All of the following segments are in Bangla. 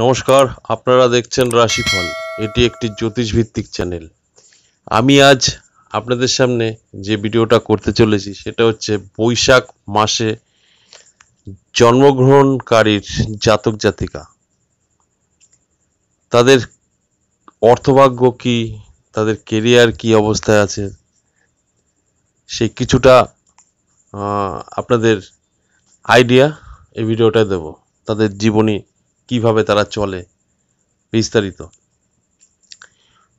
নমস্কার আপনারা দেখছেন রাশিফল এটি একটি জ্যোতিষ ভিত্তিক চ্যানেল আমি আজ আপনাদের সামনে যে ভিডিওটা করতে চলেছি সেটা হচ্ছে বৈশাখ মাসে জন্মগ্রহণকারীর জাতক জাতিকা তাদের অর্থভাগ্য কি তাদের কেরিয়ার কি অবস্থায় আছে সে কিছুটা আপনাদের আইডিয়া এই ভিডিওটা দেবো তাদের জীবনী কিভাবে তারা চলে বিস্তারিত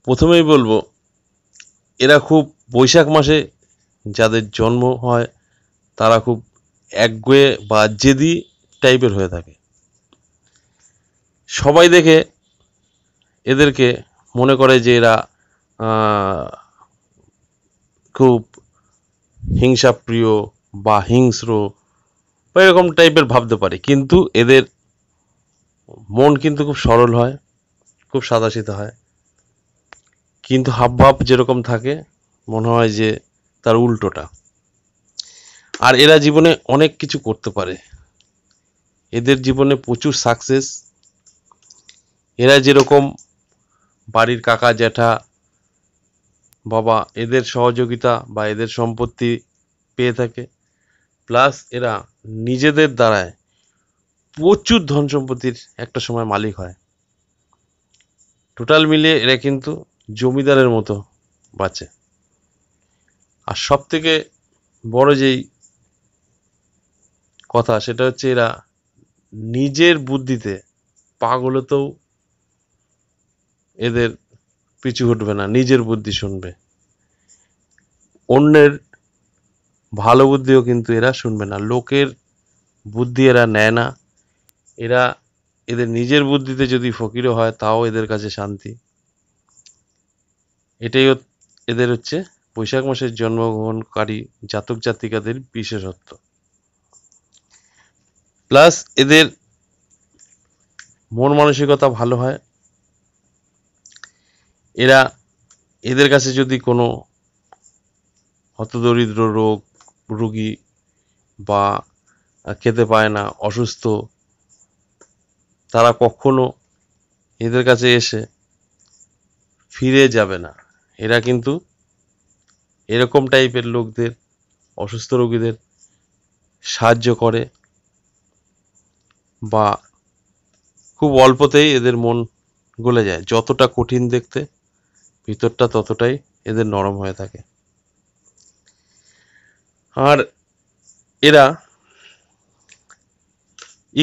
প্রথমেই বলবো এরা খুব বৈশাখ মাসে যাদের জন্ম হয় তারা খুব একগুয়ে বা জেদি টাইপের হয়ে থাকে সবাই দেখে এদেরকে মনে করে যে এরা খুব হিংসাপ্রিয় বা হিংস্র বা এরকম টাইপের ভাবতে পারি কিন্তু এদের মন কিন্তু খুব সরল হয় খুব সাদাসিধা হয় কিন্তু হাব ভাব যেরকম থাকে মনে হয় যে তার উল্টোটা আর এরা জীবনে অনেক কিছু করতে পারে এদের জীবনে প্রচুর সাকসেস এরা যেরকম বাড়ির কাকা জ্যাঠা বাবা এদের সহযোগিতা বা এদের সম্পত্তি পেয়ে থাকে প্লাস এরা নিজেদের দ্বারায় প্রচুর ধন সম্পত্তির একটা সময় মালিক হয় টোটাল মিলিয়ে এরা কিন্তু জমিদারের মতো বাঁচে আর সব থেকে বড় যেই কথা সেটা হচ্ছে এরা নিজের বুদ্ধিতে পাগলতেও এদের পিছু ঘটবে না নিজের বুদ্ধি শুনবে অন্যের ভালো বুদ্ধিও কিন্তু এরা শুনবে না লোকের বুদ্ধি এরা নেয় না এরা এদের নিজের বুদ্ধিতে যদি ফকিরও হয় তাও এদের কাছে শান্তি এটাই এদের হচ্ছে বৈশাখ মাসের জন্মগ্রহণকারী জাতক জাতিকাদের বিশেষত্ব প্লাস এদের মন মানসিকতা ভালো হয় এরা এদের কাছে যদি কোনো হতদরিদ্র রোগ রুগী বা খেতে পায় না অসুস্থ তারা কখনো এদের কাছে এসে ফিরে যাবে না এরা কিন্তু এরকম টাইপের লোকদের অসুস্থ রোগীদের সাহায্য করে বা খুব অল্পতেই এদের মন গলে যায় যতটা কঠিন দেখতে ভিতরটা ততটাই এদের নরম হয়ে থাকে আর এরা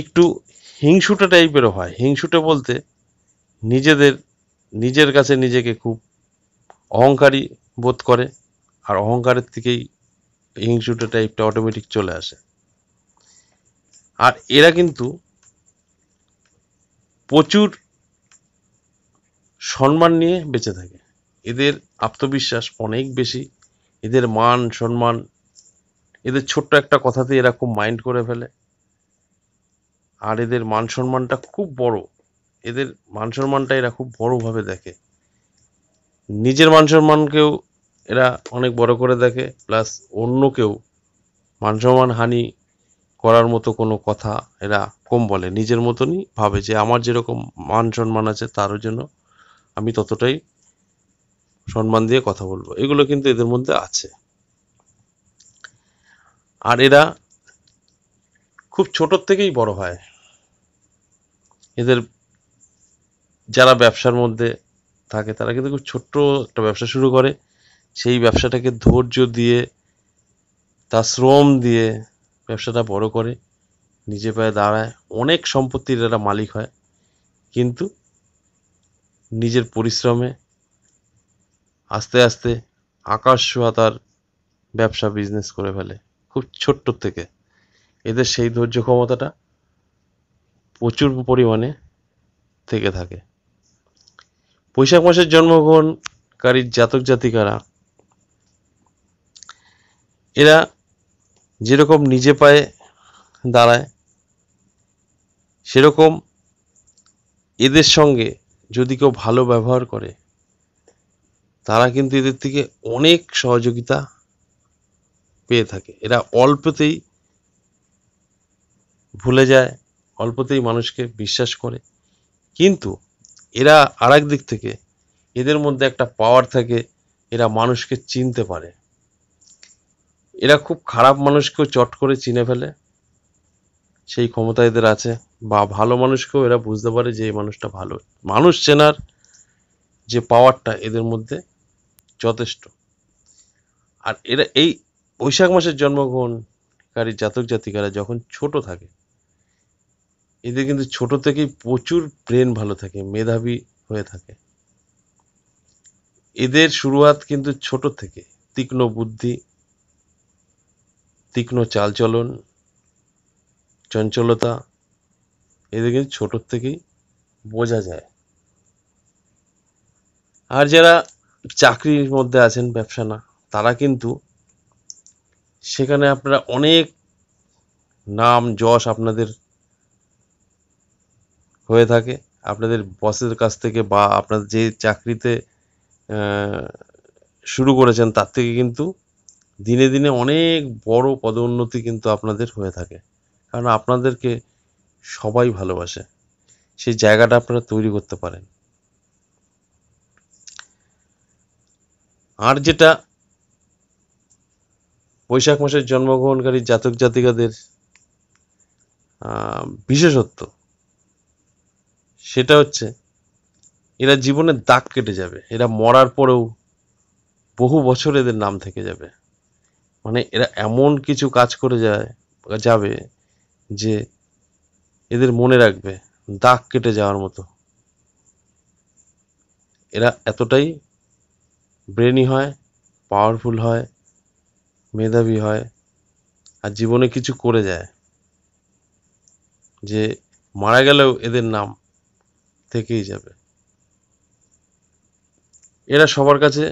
একটু হিংসুটে টাইপেরও হয় হিংসুটে বলতে নিজেদের নিজের কাছে নিজেকে খুব অহংকারী বোধ করে আর অহংকারের থেকেই হিংসুটে টাইপটা অটোমেটিক চলে আসে আর এরা কিন্তু প্রচুর সম্মান নিয়ে বেঁচে থাকে এদের আত্মবিশ্বাস অনেক বেশি এদের মান সম্মান এদের ছোট্ট একটা কথাতে এরা খুব মাইন্ড করে ফেলে আর এদের মান সম্মানটা খুব বড় এদের মান সম্মানটা এরা খুব বড়ভাবে দেখে নিজের মান সম্মানকেও এরা অনেক বড় করে দেখে প্লাস অন্যকেও মান সম্মান হানি করার মতো কোনো কথা এরা কম বলে নিজের মতনই ভাবে যে আমার যেরকম মান সম্মান আছে তারও জন্য আমি ততটাই সম্মান দিয়ে কথা বলবো এগুলো কিন্তু এদের মধ্যে আছে আর এরা খুব ছোটোর থেকেই বড় হয় এদের যারা ব্যবসার মধ্যে থাকে তারা কিন্তু খুব ছোট্ট একটা ব্যবসা শুরু করে সেই ব্যবসাটাকে ধৈর্য দিয়ে তার শ্রম দিয়ে ব্যবসাটা বড় করে নিজে পায়ে দাঁড়ায় অনেক সম্পত্তির এরা মালিক হয় কিন্তু নিজের পরিশ্রমে আস্তে আস্তে আকাশ ছোঁয়া তার ব্যবসা বিজনেস করে ফেলে খুব ছোট্ট থেকে এদের সেই ধৈর্য ক্ষমতাটা প্রচুর পরিমাণে থেকে থাকে বৈশাখ মাসের জন্মগ্রহণকারী জাতক জাতিকারা এরা যেরকম নিজে পায়ে দাঁড়ায় সেরকম এদের সঙ্গে যদি কেউ ভালো ব্যবহার করে তারা কিন্তু এদের থেকে অনেক সহযোগিতা পেয়ে থাকে এরা অল্পতেই ভুলে যায় অল্পতেই মানুষকে বিশ্বাস করে কিন্তু এরা আর দিক থেকে এদের মধ্যে একটা পাওয়ার থাকে এরা মানুষকে চিনতে পারে এরা খুব খারাপ মানুষকেও চট করে চিনে ফেলে সেই ক্ষমতা এদের আছে বা ভালো মানুষকেও এরা বুঝতে পারে যে এই মানুষটা ভালো মানুষ চেনার যে পাওয়ারটা এদের মধ্যে যথেষ্ট আর এরা এই বৈশাখ মাসের জন্মগ্রহণকারী জাতক জাতিকারা যখন ছোট থাকে এদের কিন্তু ছোট থেকেই প্রচুর ব্রেন ভালো থাকে মেধাবী হয়ে থাকে এদের শুরুয়াত কিন্তু ছোট থেকে তীক্ষ্ণ বুদ্ধি তীক্ষ্ণ চালচলন চঞ্চলতা এদের কিন্তু ছোটোর থেকেই বোঝা যায় আর যারা চাকরির মধ্যে আছেন ব্যবসা না তারা কিন্তু সেখানে আপনারা অনেক নাম যশ আপনাদের হয়ে থাকে আপনাদের বসের কাছ থেকে বা আপনার যে চাকরিতে শুরু করেছেন তার থেকে কিন্তু দিনে দিনে অনেক বড় পদোন্নতি কিন্তু আপনাদের হয়ে থাকে কারণ আপনাদেরকে সবাই ভালোবাসে সেই জায়গাটা আপনারা তৈরি করতে পারেন আর যেটা বৈশাখ মাসের জন্মগ্রহণকারী জাতক জাতিকাদের বিশেষত্ব সেটা হচ্ছে এরা জীবনে দাগ কেটে যাবে এরা মরার পরেও বহু বছর এদের নাম থেকে যাবে মানে এরা এমন কিছু কাজ করে যায় যাবে যে এদের মনে রাখবে দাগ কেটে যাওয়ার মতো এরা এতটাই ব্রেনি হয় পাওয়ারফুল হয় মেধাবী হয় আর জীবনে কিছু করে যায় যে মারা গেলেও এদের নাম থেকেই যাবে এরা সবার কাছে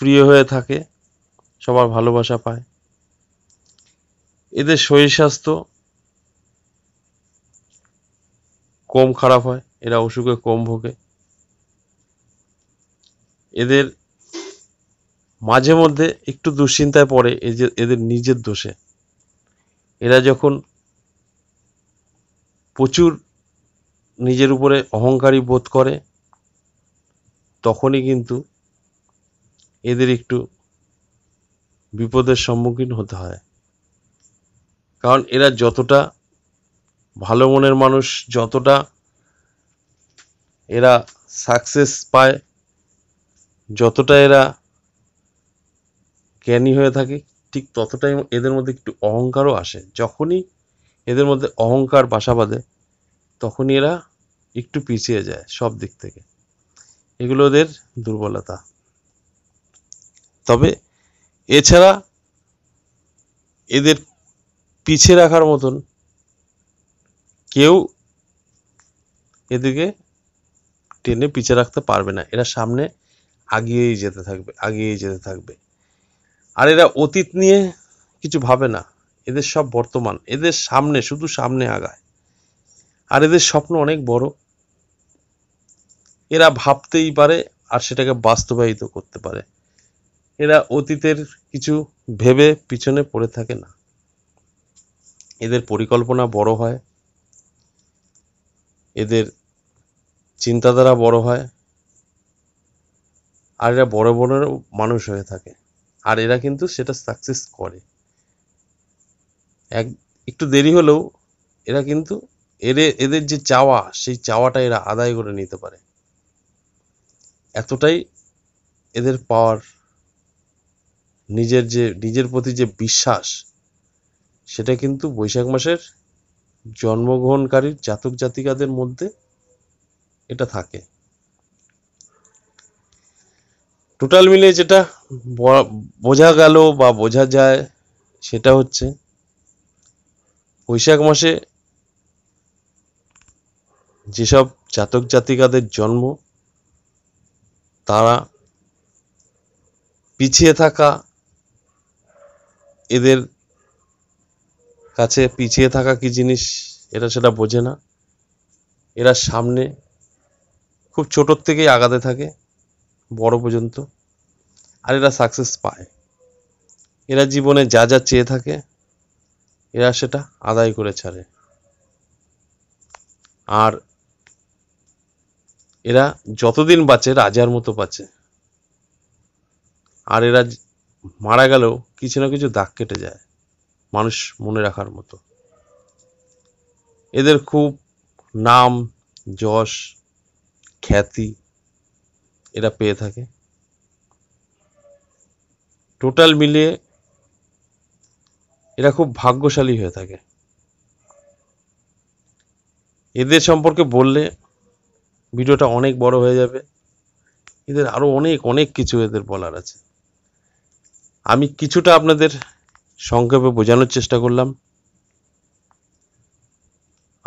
প্রিয় হয়ে থাকে সবার ভালোবাসা পায় এদের শরীর স্বাস্থ্য কম খারাপ হয় এরা অসুখে কম ভোগে এদের মাঝে মধ্যে একটু দুশ্চিন্তায় পড়ে এই যে এদের নিজের দোষে এরা যখন প্রচুর নিজের উপরে অহংকারী বোধ করে তখনই কিন্তু এদের একটু বিপদের সম্মুখীন হতে হয় কারণ এরা যতটা ভালো মনের মানুষ যতটা এরা সাকসেস পায় যতটা এরা জ্ঞানী হয়ে থাকে ঠিক ততটাই এদের মধ্যে একটু অহংকারও আসে যখনই এদের মধ্যে অহংকার বাসা বাঁধে তখনই এরা একটু পিছিয়ে যায় সব দিক থেকে এগুলো ওদের দুর্বলতা তবে এছাড়া এদের পিছিয়ে রাখার মতন কেউ এদিকে টেনে পিছিয়ে রাখতে পারবে না এরা সামনে আগিয়েই যেতে থাকবে আগিয়েই যেতে থাকবে আর এরা অতীত নিয়ে কিছু ভাবে না এদের সব বর্তমান এদের সামনে শুধু সামনে আগায় আর এদের স্বপ্ন অনেক বড় এরা ভাবতেই পারে আর সেটাকে বাস্তবায়িত করতে পারে এরা অতীতের কিছু ভেবে পিছনে পড়ে থাকে না এদের পরিকল্পনা বড় হয় এদের চিন্তাধারা বড় হয় আর এরা বড় বড় মানুষ হয়ে থাকে আর এরা কিন্তু সেটা সাকসেস করে এক একটু দেরি হলেও এরা কিন্তু এদের এদের যে চাওয়া সেই চাওয়াটা এরা আদায় করে নিতে পারে এতটাই এদের পাওয়ার নিজের যে নিজের প্রতি যে বিশ্বাস সেটা কিন্তু বৈশাখ মাসের জন্মগ্রহণকারীর জাতক জাতিকাদের মধ্যে এটা থাকে টোটাল মিলে যেটা বোঝা গেল বা বোঝা যায় সেটা হচ্ছে বৈশাখ মাসে যেসব জাতক জাতিকাদের জন্ম তারা পিছিয়ে থাকা এদের কাছে পিছিয়ে থাকা কি জিনিস এরা সেটা বোঝে না এরা সামনে খুব ছোটোর থেকেই আগাতে থাকে বড় পর্যন্ত আর এরা সাকসেস পায় এরা জীবনে যা যা চেয়ে থাকে এরা সেটা আদায় করে ছাড়ে আর এরা যতদিন বাঁচে রাজার মতো বাঁচে আর এরা মারা গেলেও কিছু না কিছু দাগ কেটে যায় মানুষ মনে রাখার মতো এদের খুব নাম যশ খ্যাতি এরা পেয়ে থাকে টোটাল মিলিয়ে এরা খুব ভাগ্যশালী হয়ে থাকে এদের সম্পর্কে বললে ভিডিওটা অনেক বড় হয়ে যাবে এদের আরও অনেক অনেক কিছু এদের বলার আছে আমি কিছুটা আপনাদের সংক্ষেপে বোঝানোর চেষ্টা করলাম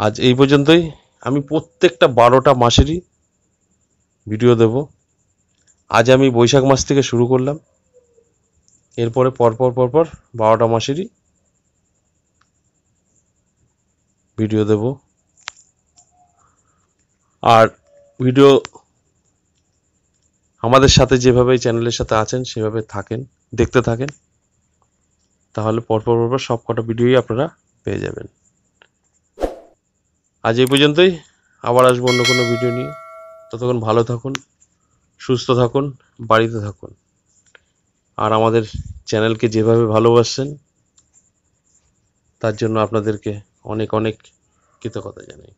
আজ এই পর্যন্তই আমি প্রত্যেকটা বারোটা মাসেরই ভিডিও দেব আজ আমি বৈশাখ মাস থেকে শুরু করলাম এরপরে পরপর পরপর বারোটা মাসেরই ভিডিও দেব আর ভিডিও আমাদের সাথে যেভাবে চ্যানেলের সাথে আছেন সেভাবে থাকেন দেখতে থাকেন তাহলে পরপর পরপর সব কটা ভিডিওই আপনারা পেয়ে যাবেন আজ এই পর্যন্তই আবার আসবো অন্য কোনো ভিডিও নিয়ে ততক্ষণ ভালো থাকুন সুস্থ থাকুন বাড়িতে থাকুন আর আমাদের চ্যানেলকে যেভাবে ভালোবাসেন তার জন্য আপনাদেরকে অনেক অনেক কৃতজ্ঞতা জানাই